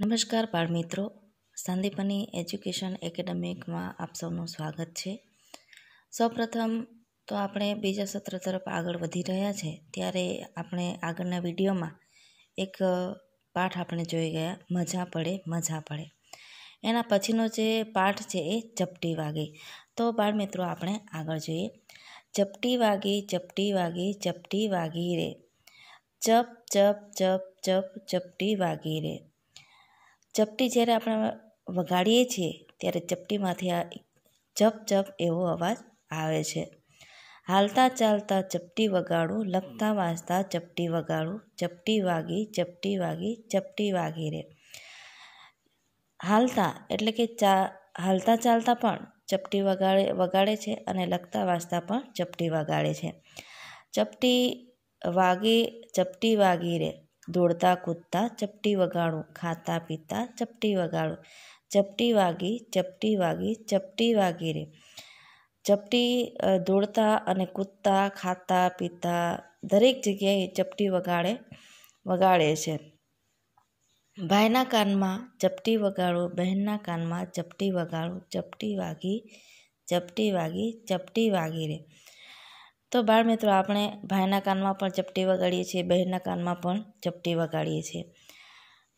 નમસ્કાર બાળમિત્રો સંદીપની એજ્યુકેશન એકેડેમિકમાં આપ સૌનું સ્વાગત છે સૌપ્રથમ તો આપણે બીજા સત્ર તરફ આગળ વધી રહ્યા છે ત્યારે આપણે આગળના વિડીયોમાં એક પાઠ આપણે જોઈ ગયા મજા પડે મજા પડે એના પછીનો જે પાઠ છે એ ચપટી વાગે તો બાળમિત્રો આપણે આગળ જોઈએ ચપટી વાગી ચપટી વાગી ચપટી વાગી રે ચપ ચપ ચપ ચપ ચપટી વાગી રે ચપટી જ્યારે આપણે વગાડીએ છીએ ત્યારે ચપટીમાંથી આ જપ જપ એવો અવાજ આવે છે હાલતા ચાલતા ચપટી વગાડું લખતા વાંચતા ચપટી વગાડું ચપટી વાગી ચપટી વાગી ચપટી વાગી રે હાલતા એટલે કે ચા હાલતા ચાલતા પણ ચપટી વગાડે વગાડે છે અને લખતા વાંચતા પણ ચપટી વગાડે છે ચપટી વાગી ચપટી વાગી રે દોડતા કૂદતા ચપટી વગાડું ખાતા પીતા ચપટી વગાડું ચપટી વાગી ચપટી વાગી ચપટી વાગી રે ચપટી દોડતા અને કૂદતા ખાતા પીતા દરેક જગ્યાએ ચપટી વગાડે વગાડે છે ભાઈના કાનમાં ચપટી વગાડો બહેનના કાનમાં ચપટી વગાડું ચપટી વાગી ચપટી વાગી ચપટી વાગી રે તો બાળ મિત્રો આપણે ભાઈના કાનમાં પણ ચપટી વગાડીએ છીએ બહેનના કાનમાં પણ ચપટી વગાડીએ છીએ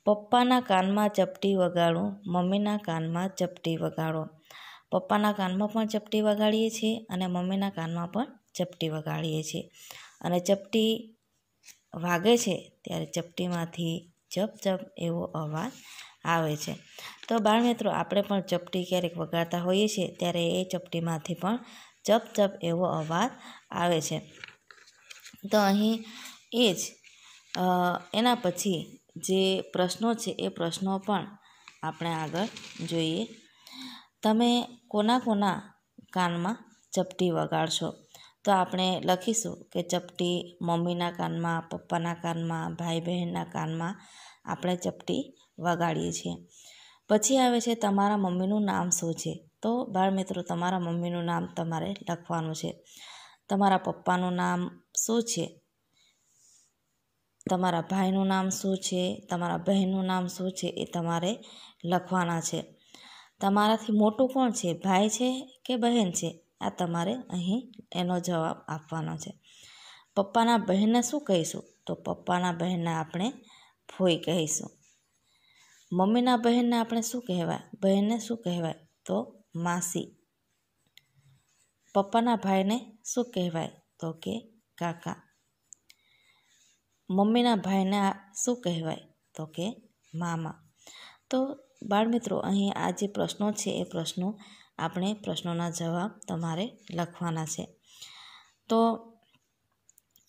પપ્પાના કાનમાં ચપટી વગાડો મમ્મીના કાનમાં ચપટી વગાડો પપ્પાના કાનમાં પણ ચપટી વગાડીએ છીએ અને મમ્મીના કાનમાં પણ ચપટી વગાડીએ છીએ અને ચપટી વાગે છે ત્યારે ચપટીમાંથી જપ જપ એવો અવાજ આવે છે તો બાળ મિત્રો આપણે પણ ચપટી ક્યારેક વગાડતા હોઈએ છીએ ત્યારે એ ચપટીમાંથી પણ ચપ ચપ એવો અવાજ આવે છે તો અહીં એ જ એના પછી જે પ્રશ્નો છે એ પ્રશ્નો પણ આપણે આગળ જોઈએ તમે કોના કોના કાનમાં ચપટી વગાડશો તો આપણે લખીશું કે ચપટી મમ્મીના કાનમાં પપ્પાના કાનમાં ભાઈ બહેનના કાનમાં આપણે ચપટી વગાડીએ છીએ પછી આવે છે તમારા મમ્મીનું નામ શું છે તો બાળ મિત્રો તમારા મમ્મીનું નામ તમારે લખવાનું છે તમારા પપ્પાનું નામ શું છે તમારા ભાઈનું નામ શું છે તમારા બહેનનું નામ શું છે એ તમારે લખવાના છે તમારાથી મોટું કોણ છે ભાઈ છે કે બહેન છે આ તમારે અહીં એનો જવાબ આપવાનો છે પપ્પાના બહેનને શું કહીશું તો પપ્પાના બહેનને આપણે ફોઈ કહીશું મમ્મીના બહેનને આપણે શું કહેવાય બહેનને શું કહેવાય તો માસી પપ્પાના ભાઈને શું કહેવાય તો કે કાકા મમ્મીના ભાઈને શું કહેવાય તો કે મામા તો બાળમિત્રો અહીં આ જે પ્રશ્નો છે એ પ્રશ્નો આપણે પ્રશ્નોના જવાબ તમારે લખવાના છે તો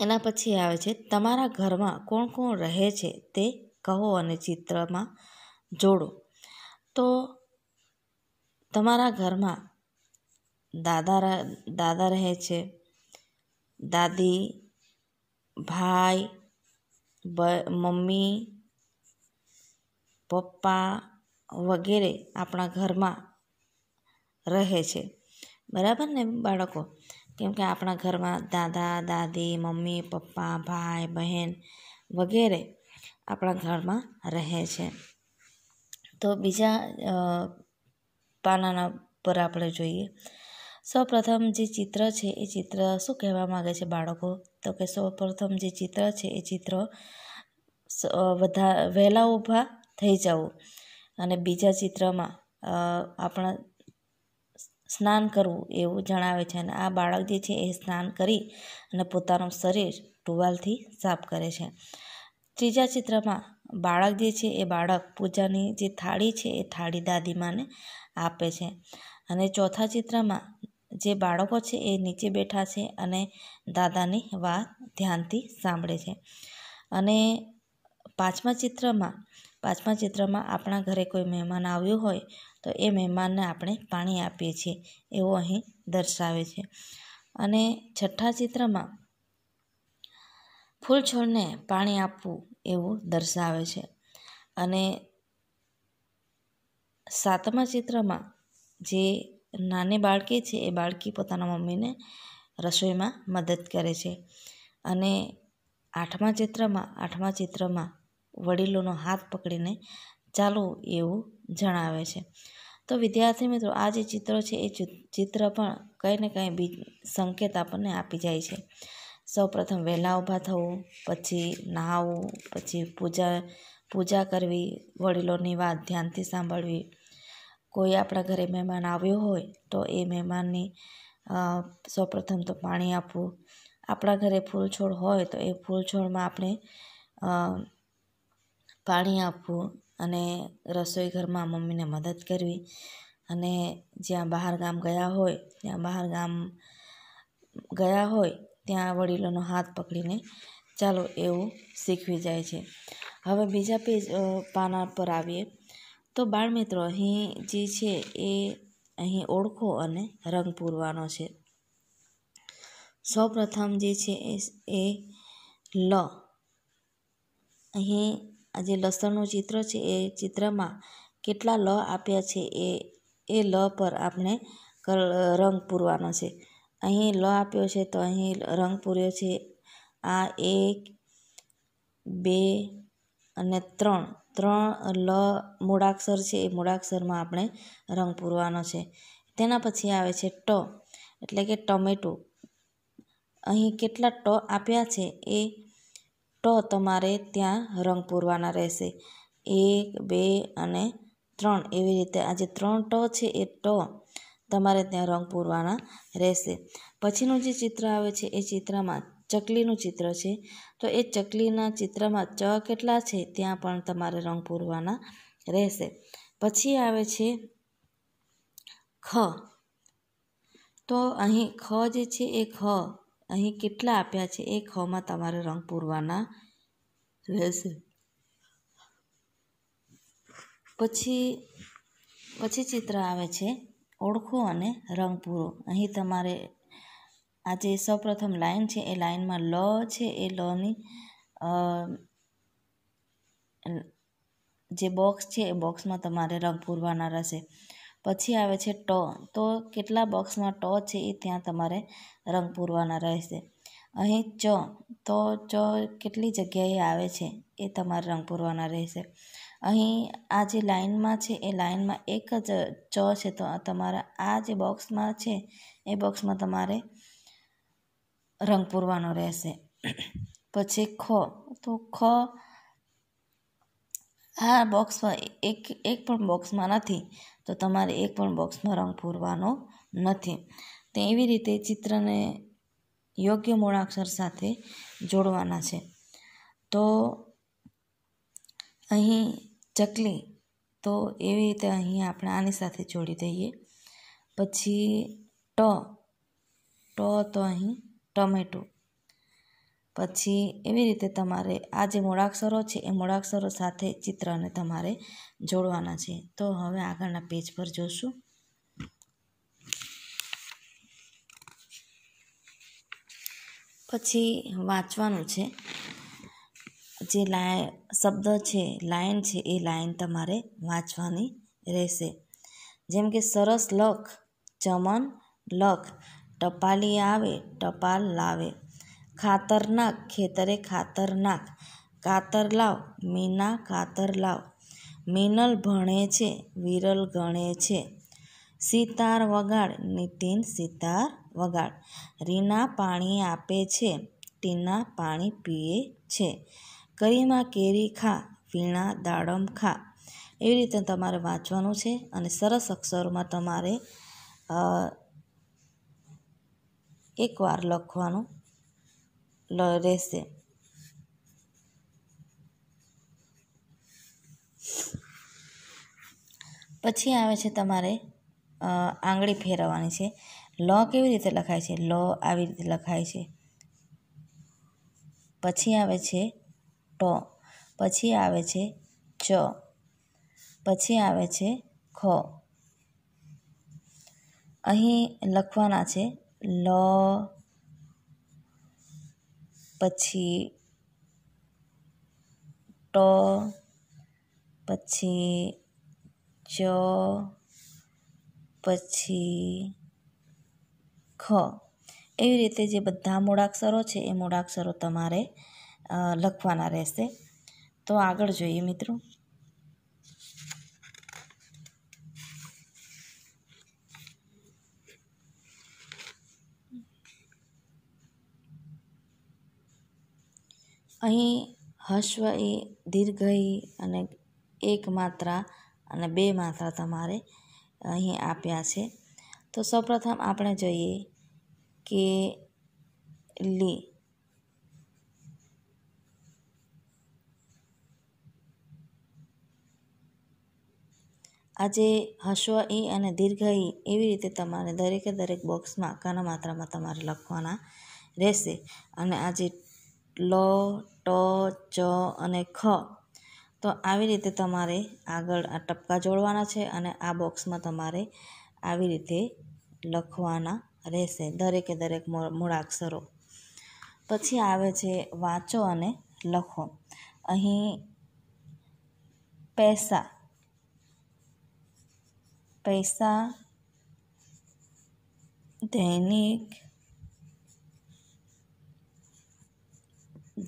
એના પછી આવે છે તમારા ઘરમાં કોણ કોણ રહે છે તે કહો અને ચિત્રમાં જોડો તો તમારા ઘરમાં દાદા દાદા રહે છે દાદી ભાઈ મમ્મી પપ્પા વગેરે આપણા ઘરમાં રહે છે બરાબર ને બાળકો કેમ કે આપણા ઘરમાં દાદા દાદી મમ્મી પપ્પા ભાઈ બહેન વગેરે આપણા ઘરમાં રહે છે તો બીજા પાનાના પર આપણે જોઈએ સૌપ્રથમ જે ચિત્ર છે એ ચિત્ર શું કહેવા માગે છે બાળકો તો કે સૌપ્રથમ જે ચિત્ર છે એ ચિત્ર વધા વહેલા ઊભા થઈ જવું અને બીજા ચિત્રમાં આપણા સ્નાન કરવું એવું જણાવે છે અને આ બાળક જે છે એ સ્નાન કરી અને પોતાનું શરીર ટુવાલથી સાફ કરે છે ત્રીજા ચિત્રમાં બાળક જે છે એ બાળક પૂજાની જે થાળી છે એ થાળી દાદીમાને આપે છે અને ચોથા ચિત્રમાં જે બાળકો છે એ નીચે બેઠા છે અને દાદાની વાત ધ્યાનથી સાંભળે છે અને પાંચમા ચિત્રમાં પાંચમા ચિત્રમાં આપણા ઘરે કોઈ મહેમાન આવ્યું હોય તો એ મહેમાનને આપણે પાણી આપીએ છીએ એવું અહીં દર્શાવે છે અને છઠ્ઠા ચિત્રમાં ફૂલ છોડને પાણી આપવું એવું દર્શાવે છે અને સાતમા ચિત્રમાં જે નાની બાળકી છે એ બાળકી પોતાના મમ્મીને રસોઈમાં મદદ કરે છે અને આઠમા ચિત્રમાં આઠમા ચિત્રમાં વડીલોનો હાથ પકડીને ચાલવું એવું જણાવે છે તો વિદ્યાર્થી મિત્રો આ જે ચિત્રો છે એ ચિત્ર પણ કંઈ ને કંઈ બી સંકેત આપણને આપી જાય છે સૌપ્રથમ વહેલા ઊભા થવું પછી નહાવું પછી પૂજા પૂજા કરવી વડીલોની વાત ધ્યાનથી સાંભળવી કોઈ આપણા ઘરે મહેમાન આવ્યો હોય તો એ મહેમાનની સૌપ્રથમ તો પાણી આપવું આપણા ઘરે ફૂલ છોડ હોય તો એ ફૂલ છોડમાં આપણે પાણી આપવું અને રસોઈ ઘરમાં મમ્મીને મદદ કરવી અને જ્યાં બહાર ગામ ગયા હોય ત્યાં બહાર ગામ ગયા હોય ત્યાં વડીલોનો હાથ પકડીને ચાલો એવું શીખવી જાય છે હવે બીજા પેજ પાના પર આવીએ તો બાળમિત્રો અહીં જે છે એ અહીં ઓળખો અને રંગ પૂરવાનો છે સૌપ્રથમ જે છે એ લ અહીં આ જે લસણનું ચિત્ર છે એ ચિત્રમાં કેટલા લ આપ્યા છે એ એ લ પર આપણે રંગ પૂરવાનો છે અહીં લ આપ્યો છે તો અહીં રંગ પૂર્યો છે આ એક બે અને ત્રણ ત્રણ લ મૂળાક્ષર છે એ મૂળાક્ષરમાં આપણે રંગ પૂરવાનો છે તેના પછી આવે છે ટ એટલે કે ટમેટો અહીં કેટલા ટ આપ્યા છે એ ટ તમારે ત્યાં રંગ પૂરવાના રહેશે એક બે અને ત્રણ એવી રીતે આ જે ત્રણ ટ છે એ ટ તમારે ત્યાં રંગ પૂરવાના રહેશે પછીનું જે ચિત્ર આવે છે એ ચિત્રમાં ચકલીનું ચિત્ર છે તો એ ચકલીના ચિત્રમાં ચ કેટલા છે ત્યાં પણ તમારે રંગ પૂરવાના રહેશે પછી આવે છે ખ તો અહીં ખ જે છે એ ખ અહીં કેટલા આપ્યા છે એ ખમાં તમારે રંગ પૂરવાના રહેશે પછી પછી ચિત્ર આવે છે ઓળખો અને રંગ પૂરો અહીં તમારે આ જે સૌપ્રથમ લાઇન છે એ લાઇનમાં લ છે એ લની જે બોક્સ છે એ બોક્સમાં તમારે રંગ પૂરવાના રહેશે પછી આવે છે ટ તો કેટલા બોક્સમાં ટ છે એ ત્યાં તમારે રંગ પૂરવાના રહેશે અહીં ચ તો ચ કેટલી જગ્યાએ આવે છે એ તમારે રંગ પૂરવાના રહેશે અહીં આ જે લાઇનમાં છે એ લાઇનમાં એક જ ચ છે તો તમારા આ જે બોક્સમાં છે એ બોક્સમાં તમારે રંગ પૂરવાનો રહેશે પછી ખ તો ખ આ બોક્સમાં એક એક પણ બોક્સમાં નથી તો તમારે એક પણ બોક્સમાં રંગ પૂરવાનો નથી તે એવી રીતે ચિત્રને યોગ્ય મૂળાક્ષર સાથે જોડવાના છે તો અહીં ચકલી તો એવી રીતે અહીં આપણે આની સાથે જોડી દઈએ પછી ટ ટ તો અહીં ટમેટું પછી એવી રીતે તમારે આ જે મૂળાક્ષરો છે એ મૂળાક્ષરો સાથે ચિત્રને તમારે જોડવાના છે તો હવે આગળના પેજ પર જોશું પછી વાંચવાનું છે જે લાય શબ્દ છે લાઇન છે એ લાઈન તમારે વાંચવાની રહેશે જેમ કે સરસ લખ ચમન લખ ટપાલી આવે ટપાલ લાવે ખાતર નાખ ખેતરે ખાતર નાખ કાતર લાવ મીના કાતર લાવ મીનલ ભણે છે વિરલ ગણે છે સિતાર વગાડ નીતિન સિતાર વગાડ રીના પાણી આપે છે ટીના પાણી પીએ છે કરીમા કેરી ખા વીણા દાડમ ખા એવી રીતે તમારે વાંચવાનું છે અને સરસ અક્ષરોમાં તમારે એકવાર લખવાનું રહેશે પછી આવે છે તમારે આંગળી ફેરવવાની છે લ કેવી રીતે લખાય છે લ આવી રીતે લખાય છે પછી આવે છે ટ પછી આવે છે ચ પછી આવે છે ખ અહીં લખવાના છે લ પછી ટ પછી ચ પછી ખ એવી રીતે જે બધા મૂળાક્ષરો છે એ મૂળાક્ષરો તમારે લખવાના રહેશે તો આગળ જોઈએ મિત્રો અહીં હ્રસ્વ એ દીર્ઘ ઇ અને એક માત્રા અને બે માત્રા તમારે અહીં આપ્યા છે તો સૌપ્રથમ આપણે જોઈએ કે લી આજે હશ્વ ઈ અને દીર્ઘ ઈ એવી રીતે તમારે દરેકે દરેક બોક્સમાં કાના માત્રામાં તમારે લખવાના રહેશે અને આજે લ ટ ચ અને ખ તો આવી રીતે તમારે આગળ આ ટપકા જોડવાના છે અને આ બોક્સમાં તમારે આવી રીતે લખવાના રહેશે દરેકે દરેક મૂળાક્ષરો પછી આવે છે વાંચો અને લખો અહીં પૈસા પૈસા દૈનિક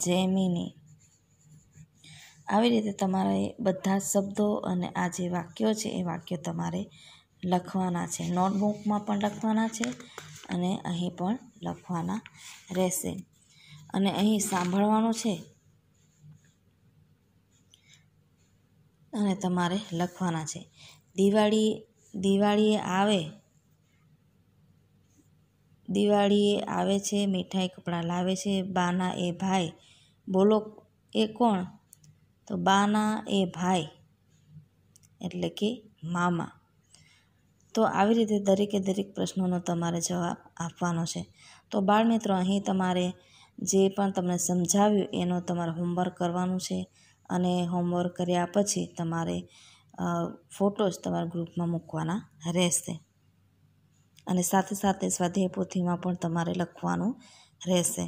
જેમિની આવી રીતે તમારે બધા શબ્દો અને આ જે વાક્યો છે એ વાક્યો તમારે લખવાના છે નોટબુકમાં પણ લખવાના છે અને અહીં પણ લખવાના રહેશે અને અહીં સાંભળવાનું છે અને તમારે લખવાના છે દિવાળી દિવાળીએ આવે દિવાળીએ આવે છે મીઠાઈ કપડાં લાવે છે બાના એ ભાઈ બોલો એ કોણ તો બાના એ ભાઈ એટલે કે મામા તો આવી રીતે દરેકે દરેક પ્રશ્નોનો તમારે જવાબ આપવાનો છે તો બાળમિત્રો અહીં તમારે જે પણ તમને સમજાવ્યું એનો તમારે હોમવર્ક કરવાનું છે અને હોમવર્ક કર્યા પછી તમારે ફોટોસ તમારા ગ્રુપમાં મૂકવાના રહેશે અને સાથે સાથે સ્વાધ્યાય પોથીમાં પણ તમારે લખવાનું રહેશે